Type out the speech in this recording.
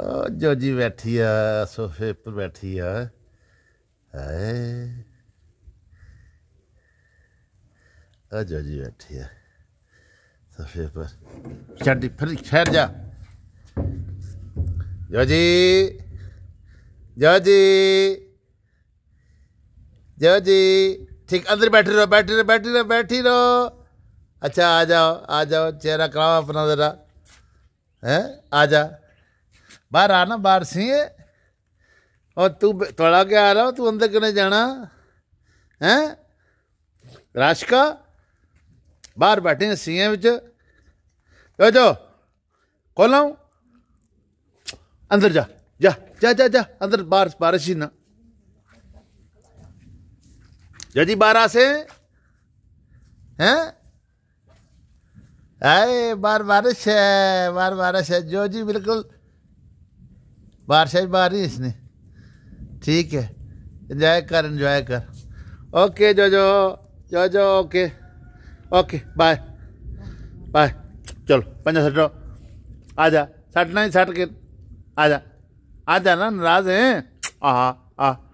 जो जी बैठी है सोफे पर बैठी है जो जी बैठी है सोफे पर चढ़ी फिर ठहर जा जी जो जी ठीक अंदर बैठी रहो बैठी रहो बैठी रहो बैठी रहो अच्छा आ जाओ आ जाओ चेहरा कराओ अपना ज़रा हैं आ जा बहार आना बाहर सी है और तू थोड़ा क्या आ रहा तू अंदर कने जाना है राशका बाहर बैठे हैं सीए बिच जो जो खोला अंदर जा जा जा जा जा अंदर बार बारिश ही ना जजी बार से हैं आए बार बारिश है बार बारिश है जो जी बिल्कुल बाहर नहीं इसने ठीक है इंजॉय कर इंजॉय कर ओके जो जो जो जो ओके ओके बाय बाय चलो पंजा सटो आ जा सटना ही सट के आ जा आ जा ना नाराज हैं आ आ